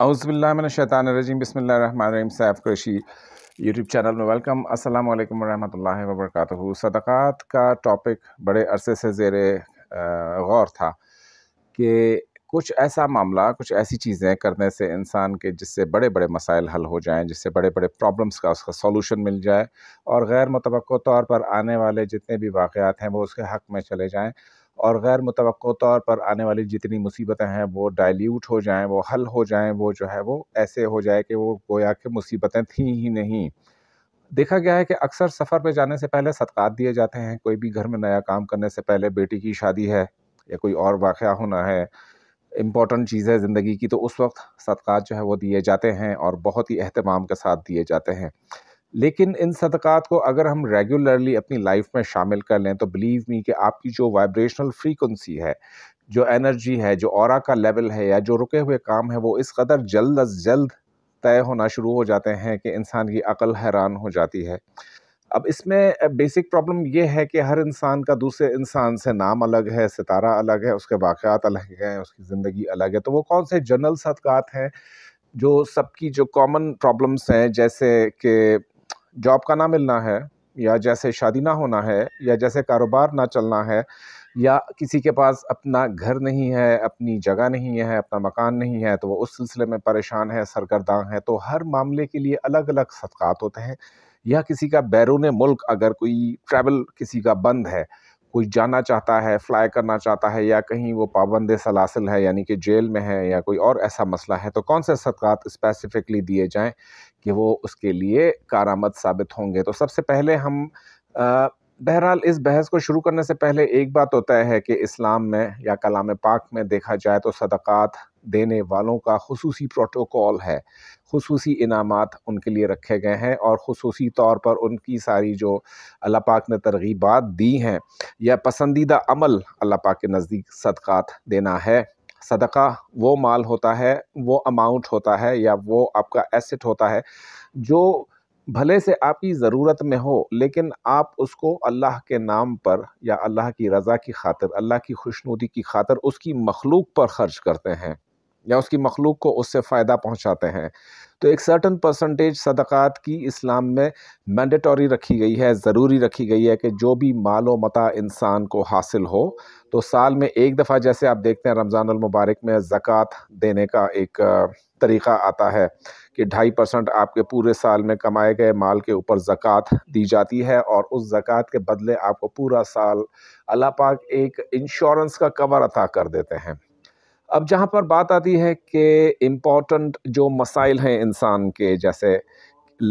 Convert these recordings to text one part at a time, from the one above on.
अउज़बिल्लाशैतानरजीम बसमीम सैफ़ कृषि YouTube channel में वेलकम अस्सलाम वालेकुम रहमतुल्लाहि सदक़ात का टॉपिक बड़े अरसे से ज़ेर गौर था कि कुछ ऐसा मामला कुछ ऐसी चीज़ें करने से इंसान के जिससे बड़े बड़े मसाइल हल हो जाएं जिससे बड़े बड़े प्रॉब्लम्स का उसका सॉल्यूशन मिल जाए और गैर मुतव तौर पर आने वाले जितने भी वाक़ात हैं वो उसके हक़ में चले जाएँ और गैर मुतव तौर पर आने वाली जितनी मुसीबतें हैं वो डाइल्यूट हो जाएं वो हल हो जाएं वो जो है वो ऐसे हो जाए कि वो गोया के मुसीबतें थी ही नहीं देखा गया है कि अक्सर सफ़र पर जाने से पहले सदक़ात दिए जाते हैं कोई भी घर में नया काम करने से पहले बेटी की शादी है या कोई और वाक़ होना है इम्पॉर्टेंट चीज़ है ज़िंदगी की तो उस वक्त सदक़ात जो है वो दिए जाते हैं और बहुत ही अहतमाम के साथ दिए जाते हैं लेकिन इन सदक़ात को अगर हम रेगुलरली अपनी लाइफ में शामिल कर लें तो बिलीव मी कि आपकी जो वाइब्रेशनल फ्रीक्वेंसी है जो एनर्जी है जो और का लेवल है या जो रुके हुए काम है वो इस कदर जल्द अज जल्द तय होना शुरू हो जाते हैं कि इंसान की अकल हैरान हो जाती है अब इसमें बेसिक प्रॉब्लम ये है कि हर इंसान का दूसरे इंसान से नाम अलग है सितारा अलग है उसके वाक़ात अलग हैं उसकी ज़िंदगी अलग है तो वो कौन से जनरल सदक़ात हैं जो सबकी जो कॉमन प्रॉब्लम्स हैं जैसे कि जॉब का ना मिलना है या जैसे शादी ना होना है या जैसे कारोबार ना चलना है या किसी के पास अपना घर नहीं है अपनी जगह नहीं है अपना मकान नहीं है तो वो उस सिलसिले में परेशान है सरगर्दा है तो हर मामले के लिए अलग अलग सदक़ात होते हैं या किसी का बैरून मुल्क अगर कोई ट्रैवल किसी का बंद है कोई जाना चाहता है फ्लाई करना चाहता है या कहीं वो पाबंद सलासिल है यानी कि जेल में है या कोई और ऐसा मसला है तो कौन से सदक़ात स्पेसिफ़िकली दिए जाएँ कि वो उसके लिए कारामद साबित होंगे तो सबसे पहले हम आ, बहरहाल इस बहस को शुरू करने से पहले एक बात तो तय है कि इस्लाम में या कलाम पाक में देखा जाए तो सदक़ात देने वालों का खसूसी प्रोटोकॉल है खसूसी इनाम उनके लिए रखे गए हैं और खसूसी तौर पर उनकी सारी जो अल्लाह पाक ने तरगीबात दी हैं या पसंदीदा अमल अल्लाह पाक के नज़दीक सदक़ात देना है सदका वो माल होता है वो अमाउंट होता है या वो आपका एसेट होता है जो भले से आपकी ज़रूरत में हो लेकिन आप उसको अल्लाह के नाम पर या अल्लाह की रज़ा की खातर अल्लाह की खुशनुदी की खातर उसकी मखलूक पर ख़र्च करते हैं या उसकी मखलूक को उससे फ़ायदा पहुंचाते हैं तो एक सर्टन परसेंटेज सदक़ात की इस्लाम में मैंडेटरी रखी गई है ज़रूरी रखी गई है कि जो भी मालो मता इंसान को हासिल हो तो साल में एक दफ़ा जैसे आप देखते हैं रमज़ानमबारक में ज़क़़त देने का एक तरीक़ा आता है कि ढाई परसेंट आपके पूरे साल में कमाए गए माल के ऊपर ज़क़़त दी जाती है और उस ज़क़़त के बदले आपको पूरा साल अल्लाह पाक एक इंश्योरेंस का कवर अता कर देते हैं अब जहाँ पर बात आती है कि इम्पॉर्टेंट जो मसाइल हैं इंसान के जैसे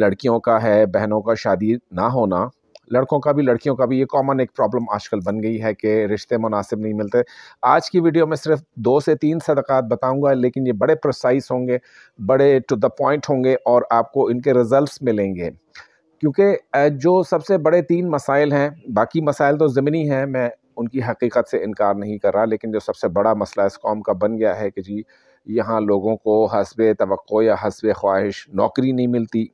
लड़कियों का है बहनों का शादी ना होना लड़कों का भी लड़कियों का भी ये कॉमन एक प्रॉब्लम आजकल बन गई है कि रिश्ते मुनासिब नहीं मिलते आज की वीडियो में सिर्फ दो से तीन सदक़ात बताऊंगा लेकिन ये बड़े प्रोसाइस होंगे बड़े टू द पॉइंट होंगे और आपको इनके रिजल्ट मिलेंगे क्योंकि जो सबसे बड़े तीन मसाइल हैं बाकी मसाइल तो ज़मीनी हैं मैं उनकी हकीकत से इनकार नहीं कर रहा लेकिन जो सबसे बड़ा मसला इस कॉम का बन गया है कि जी यहाँ लोगों को हसब तो या हसब ख्वाहिश नौकरी नहीं मिलती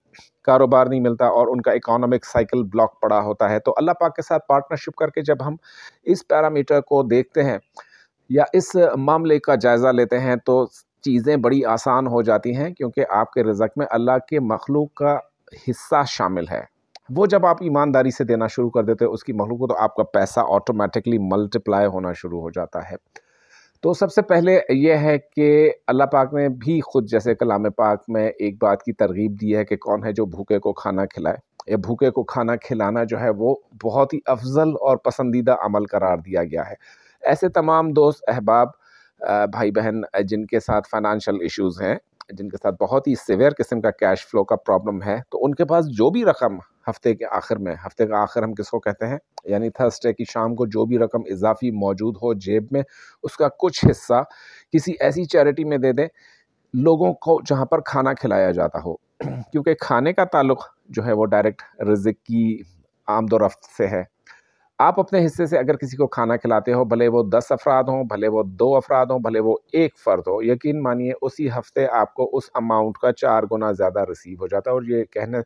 कारोबार नहीं मिलता और उनका इकोनॉमिक साइकिल ब्लॉक पड़ा होता है तो अल्लाह पाक के साथ पार्टनरशिप करके जब हम इस पैरामीटर को देखते हैं या इस मामले का जायज़ा लेते हैं तो चीज़ें बड़ी आसान हो जाती हैं क्योंकि आपके रिजक में अल्लाह के मखलूक का हिस्सा शामिल है वो जब आप ईमानदारी से देना शुरू कर देते हो उसकी मखलूक को तो आपका पैसा ऑटोमेटिकली मल्टीप्लाई होना शुरू हो जाता है तो सबसे पहले यह है कि अल्लाह पाक ने भी ख़ुद जैसे कलाम पाक में एक बात की तरगीब दी है कि कौन है जो भूखे को खाना खिलाए या भूखे को खाना खिलाना जो है वो बहुत ही अफजल और पसंदीदा अमल करार दिया गया है ऐसे तमाम दोस्त अहबाब भाई बहन जिनके साथ फाइनेंशियल इश्यूज़ हैं जिनके साथ बहुत ही सिवियर किस्म का कैश फ्लो का प्रॉब्लम है तो उनके पास जो भी रकम हफ्ते के आखिर में हफ्ते का आखिर हम किसको कहते हैं यानी थर्सडे की शाम को जो भी रकम इजाफी मौजूद हो जेब में उसका कुछ हिस्सा किसी ऐसी चैरिटी में दे दें लोगों को जहाँ पर खाना खिलाया जाता हो क्योंकि खाने का ताल्लुक जो है वो डायरेक्ट रिजिक की आमदोरफ्त से है आप अपने हिस्से से अगर किसी को खाना खिलाते हो भले वो दस अफराद हों भले वो दो अफराद हों भले वो एक फ़र्द हो यकीन मानिए उसी हफ्ते आपको उस अमाउंट का चार गुना ज़्यादा रिसीव हो जाता है और ये कहने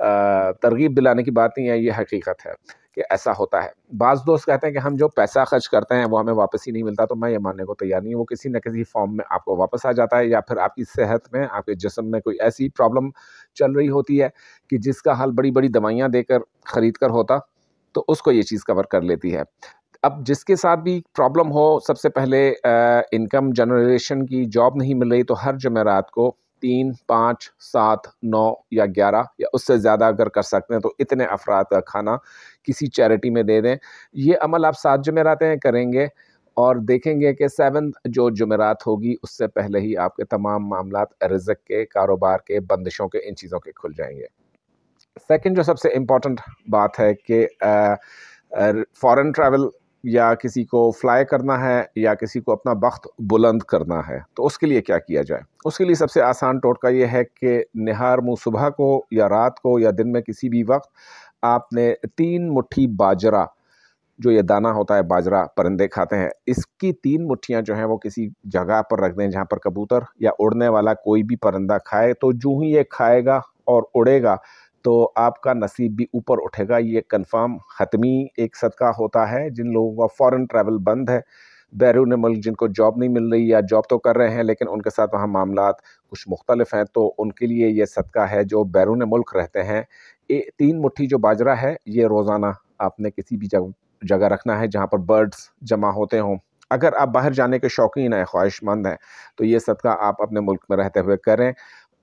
तरगीब दिलाने की बात नहीं है ये हकीकत है कि ऐसा होता है बाज़ दोस्त कहते हैं कि हम जो पैसा खर्च करते हैं वो हमें वापस ही नहीं मिलता तो मैं ये मानने को तैयार नहीं हूँ वो किसी न किसी फॉर्म में आपको वापस आ जाता है या फिर आपकी सेहत में आपके जिसम में कोई ऐसी प्रॉब्लम चल रही होती है कि जिसका हल बड़ी बड़ी दवाइयाँ देकर ख़रीद कर होता तो उसको ये चीज़ कवर कर लेती है अब जिसके साथ भी प्रॉब्लम हो सबसे पहले इनकम जनरेशन की जॉब नहीं मिल रही तो हर जमेरात को तीन पाँच सात नौ या ग्यारह या उससे ज़्यादा अगर कर सकते हैं तो इतने अफराद का खाना किसी चैरिटी में दे दें ये अमल आप सात जमेरातें करेंगे और देखेंगे कि सेवन जो जमेरात होगी उससे पहले ही आपके तमाम मामला रिजक के कारोबार के बंदिशों के इन चीज़ों के खुल जाएंगे सेकंड जो सबसे इम्पॉर्टेंट बात है कि फ़ॉरेन ट्रैवल या किसी को फ्लाई करना है या किसी को अपना वक्त बुलंद करना है तो उसके लिए क्या किया जाए उसके लिए सबसे आसान टोटका ये है कि नहार मुँह सुबह को या रात को या दिन में किसी भी वक्त आपने तीन मुट्ठी बाजरा जो ये दाना होता है बाजरा परिंदे खाते हैं इसकी तीन मुट्ठियाँ जो हैं वो किसी जगह पर रख दें जहाँ पर कबूतर या उड़ने वाला कोई भी परिंदा खाए तो जूँ ही ये खाएगा और उड़ेगा तो आपका नसीब भी ऊपर उठेगा ये कन्फर्म हतमी एक सदका होता है जिन लोगों का फ़ॉरन ट्रैवल बंद है बैरून मुल्क जिनको जॉब नहीं मिल रही या जॉब तो कर रहे हैं लेकिन उनके साथ वहाँ मामला कुछ मुख्तलिफ हैं तो उनके लिए ये सदका है जो बैरून मुल्क रहते हैं ए, तीन मुठ्ठी जो बाजरा है ये रोज़ाना आपने किसी भी जगह जगह रखना है जहाँ पर बर्ड्स जमा होते हों अगर आप बाहर जाने के शौकीन हैं ख्वाहिशमंद हैं तो ये सदका आप अपने मुल्क में रहते हुए करें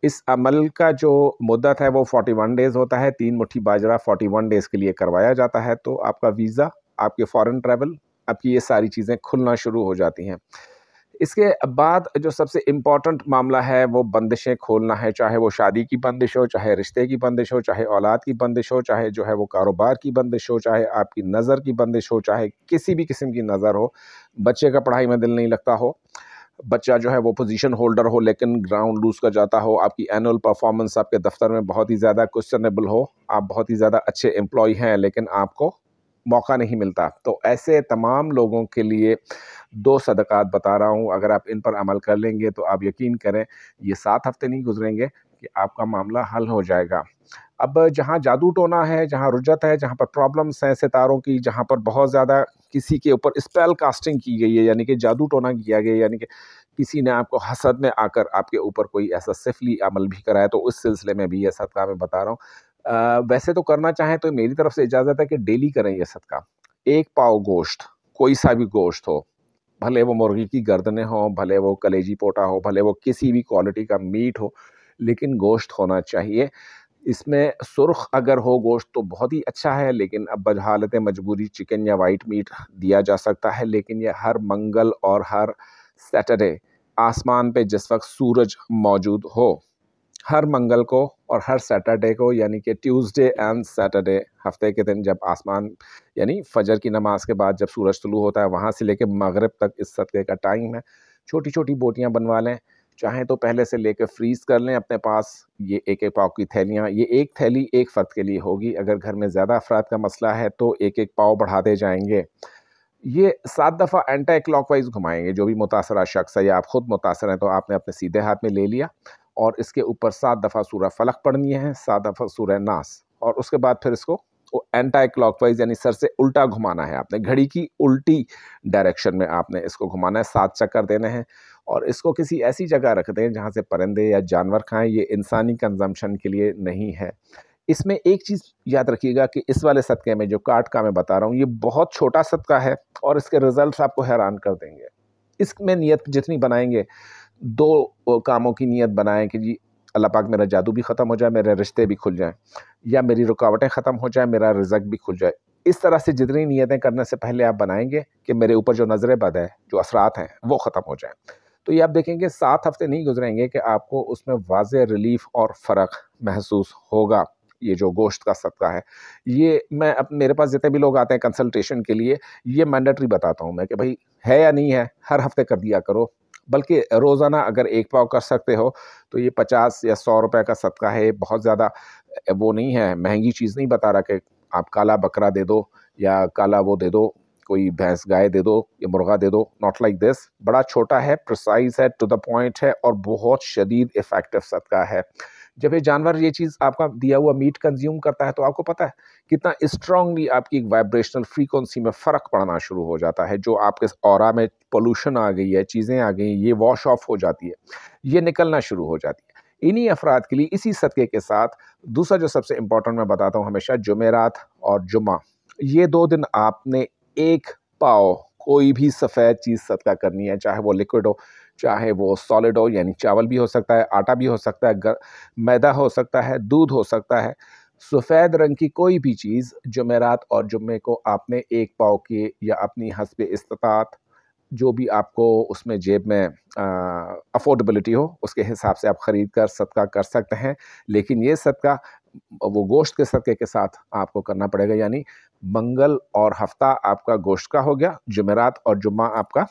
इस अमल का जो मुद्दत है वो 41 डेज़ होता है तीन मुट्ठी बाजरा 41 डेज़ के लिए करवाया जाता है तो आपका वीज़ा आपके फॉरेन ट्रैवल आपकी ये सारी चीज़ें खुलना शुरू हो जाती हैं इसके बाद जो सबसे इम्पॉर्टेंट मामला है वो बंदिशें खोलना है चाहे वो शादी की बंदिश हो चाहे रिश्ते की बंदिश हो चाहे औलाद की बंदिश हो चाहे जो है वो कारोबार की बंदिश हो चाहे आपकी नज़र की बंदिश हो चाहे किसी भी किस्म की नज़र हो बच्चे का पढ़ाई में दिल नहीं लगता हो बच्चा जो है वो पोजीशन होल्डर हो लेकिन ग्राउंड लूज कर जाता हो आपकी एनुअल परफॉर्मेंस आपके दफ्तर में बहुत ही ज़्यादा क्वेश्चनेबल हो आप बहुत ही ज़्यादा अच्छे एम्प्लॉय हैं लेकिन आपको मौका नहीं मिलता तो ऐसे तमाम लोगों के लिए दो सदक़ात बता रहा हूँ अगर आप इन पर अमल कर लेंगे तो आप यकीन करें ये सात हफ्ते नहीं गुजरेंगे कि आपका मामला हल हो जाएगा अब जहाँ जादू टोना है जहाँ रुझत है जहाँ पर प्रॉब्लम्स हैं सितारों की जहाँ पर बहुत ज़्यादा किसी के ऊपर स्पेल कास्टिंग की गई है यानी कि जादू टोना किया गया यानी कि किसी ने आपको हसद में आकर आपके ऊपर कोई ऐसा सिफली अमल भी कराया तो उस सिलसिले में भी यह सदका मैं बता रहा हूँ वैसे तो करना चाहें तो मेरी तरफ से इजाज़त है कि डेली करें यह सदका एक पाव गोश्त कोई सा भी गोश्त हो भले वो मुर्गी की गर्दने हो भले वो कलेजी पोटा हो भले वो किसी भी क्वालिटी का मीट हो लेकिन गोश्त होना चाहिए इसमें सुर्ख अगर हो गोश्त तो बहुत ही अच्छा है लेकिन अब बहालत मजबूरी चिकन या वाइट मीट दिया जा सकता है लेकिन यह हर मंगल और हर सैटरडे आसमान पे जिस वक्त सूरज मौजूद हो हर मंगल को और हर सैटरडे को यानी कि ट्यूसडे एंड सैटरडे हफ्ते के दिन जब आसमान यानी फजर की नमाज के बाद जब सूरज तुलू होता है वहाँ से लेके मगरब तक इस सदक़े का टाइम है छोटी छोटी बोटियाँ बनवा लें चाहें तो पहले से लेकर फ्रीज़ कर लें अपने पास ये एक एक पाव की थैलियाँ ये एक थैली एक फ़र्द के लिए होगी अगर घर में ज़्यादा अफराद का मसला है तो एक एक पाव दे जाएंगे ये सात दफ़ा एंटा क्लॉक वाइज घुमाएंगे जो भी मुतासर शख्स है या आप ख़ुद मुतासर हैं तो आपने अपने सीधे हाथ में ले लिया और इसके ऊपर सात दफ़ा सूर्य फलक पढ़नी है सात दफ़ा सूर्य नास और उसके बाद फिर इसको एंटा क्लॉक वाइज यानी सर से उल्टा घुमाना है आपने घड़ी की उल्टी डायरेक्शन में आपने इसको घुमाना है सात चक्कर देने हैं और इसको किसी ऐसी जगह रख दें जहाँ से परिंदे या जानवर खाएं ये इंसानी कंजम्पशन के लिए नहीं है इसमें एक चीज़ याद रखिएगा कि इस वाले सदक़े में जो काट का मैं बता रहा हूँ ये बहुत छोटा सदका है और इसके रिज़ल्ट आपको हैरान कर देंगे इसमें नीयत जितनी बनाएंगे दो कामों की नीयत बनाएं कि जी अल्लाह पाक मेरा जादू भी ख़त्म हो जाए मेरे रिश्ते भी खुल जाएं या मेरी रुकावटें ख़त्म हो जाए मेरा रिजक भी खुल जाए इस तरह से जितनी नीयतें करने से पहले आप बनाएंगे कि मेरे ऊपर जो नज़र बद है जो असरात हैं वो ख़त्म हो जाएँ तो ये आप देखेंगे सात हफ्ते नहीं गुजरेंगे कि आपको उसमें वाज रिलीफ और फ़र्क महसूस होगा ये जो गोश्त का सदका है ये मैं अब मेरे पास जितने भी लोग आते हैं कंसल्टेशन के लिए ये मैंडेटरी बताता हूँ मैं कि भाई है या नहीं है हर हफ्ते कर दिया करो बल्कि रोज़ाना अगर एक पाव कर सकते हो तो ये पचास या सौ रुपए का सदका है बहुत ज़्यादा वो नहीं है महंगी चीज़ नहीं बता रहा कि आप काला बकरा दे दो या काला वो दे दो कोई भैंस गाय दे दो या मुर्गा दे दो नॉट लाइक दिस बड़ा छोटा है प्रोसाइज है टू द पॉइंट है और बहुत शदीद इफेक्टिव सदका है जब ये जानवर ये चीज़ आपका दिया हुआ मीट कंज्यूम करता है तो आपको पता है कितना स्ट्रांगली आपकी एक वाइब्रेशनल फ्रीक्वेंसी में फ़र्क पड़ना शुरू हो जाता है जो आपके और में पोल्यूशन आ गई है चीज़ें आ गई ये वॉश ऑफ हो जाती है ये निकलना शुरू हो जाती है इन्हीं अफराद के लिए इसी सदक़े के साथ दूसरा जो सबसे इम्पोर्टेंट मैं बताता हूँ हमेशा जुमेरात और जुमा ये दो दिन आपने एक पाओ कोई भी सफ़ेद चीज़ सदका करनी है चाहे वो लिक्विड हो चाहे वो सॉलिड हो यानी चावल भी हो सकता है आटा भी हो सकता है मैदा हो सकता है दूध हो सकता है सफ़ेद रंग की कोई भी चीज़ जमेरात और जुम्मे को आपने एक पाव के या अपनी हसब इस्तात जो भी आपको उसमें जेब में अफोर्डेबिलिटी हो उसके हिसाब से आप ख़रीद कर सदका कर सकते हैं लेकिन ये सदका वो गोश्त के सरके के साथ आपको करना पड़ेगा यानी मंगल और हफ्ता आपका गोश्त का हो गया जुमेरात और जुम्मा आपका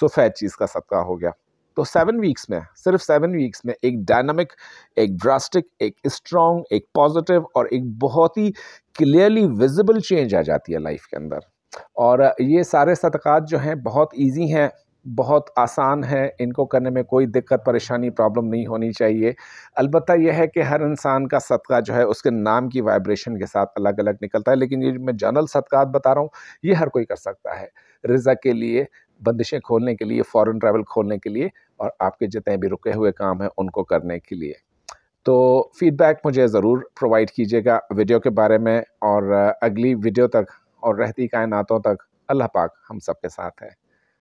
सफ़ेद चीज़ का सदका हो गया तो सेवन वीक्स में सिर्फ सेवन वीक्स में एक डायनामिक एक ड्रास्टिक एक स्ट्रॉन्ग एक पॉजिटिव और एक बहुत ही क्लियरली विजिबल चेंज आ जाती है लाइफ के अंदर और ये सारे सदक़ात जो हैं बहुत ईजी हैं बहुत आसान है इनको करने में कोई दिक्कत परेशानी प्रॉब्लम नहीं होनी चाहिए अलबत्त यह है कि हर इंसान का सदका जो है उसके नाम की वाइब्रेशन के साथ अलग अलग निकलता है लेकिन ये मैं जनरल सदकात बता रहा हूँ ये हर कोई कर सकता है रज़ा के लिए बंदिशें खोलने के लिए फ़ॉरन ट्रैवल खोलने के लिए और आपके जितने भी रुके हुए काम हैं उनको करने के लिए तो फीडबैक मुझे ज़रूर प्रोवाइड कीजिएगा वीडियो के बारे में और अगली वीडियो तक और रहती कायनातों तक अल्लाह पाक हम सब के साथ है